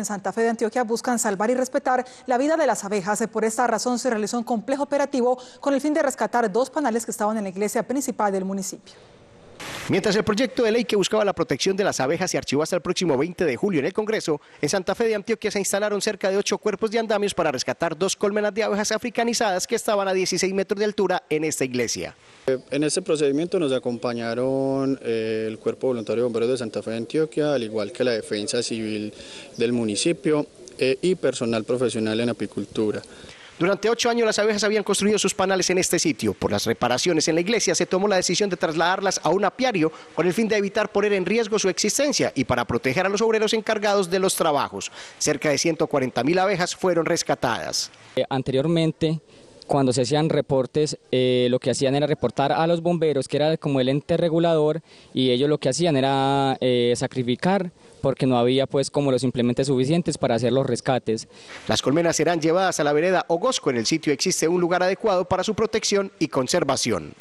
en Santa Fe de Antioquia buscan salvar y respetar la vida de las abejas. Por esta razón se realizó un complejo operativo con el fin de rescatar dos panales que estaban en la iglesia principal del municipio. Mientras el proyecto de ley que buscaba la protección de las abejas se archivó hasta el próximo 20 de julio en el Congreso, en Santa Fe de Antioquia se instalaron cerca de ocho cuerpos de andamios para rescatar dos colmenas de abejas africanizadas que estaban a 16 metros de altura en esta iglesia. Eh, en este procedimiento nos acompañaron eh, el Cuerpo Voluntario de Bomberos de Santa Fe de Antioquia, al igual que la Defensa Civil del municipio eh, y personal profesional en apicultura. Durante ocho años las abejas habían construido sus panales en este sitio. Por las reparaciones en la iglesia se tomó la decisión de trasladarlas a un apiario con el fin de evitar poner en riesgo su existencia y para proteger a los obreros encargados de los trabajos. Cerca de 140 mil abejas fueron rescatadas. Eh, anteriormente cuando se hacían reportes, eh, lo que hacían era reportar a los bomberos, que era como el ente regulador, y ellos lo que hacían era eh, sacrificar porque no había pues como los implementos suficientes para hacer los rescates. Las colmenas serán llevadas a la vereda Ogosco. En el sitio existe un lugar adecuado para su protección y conservación.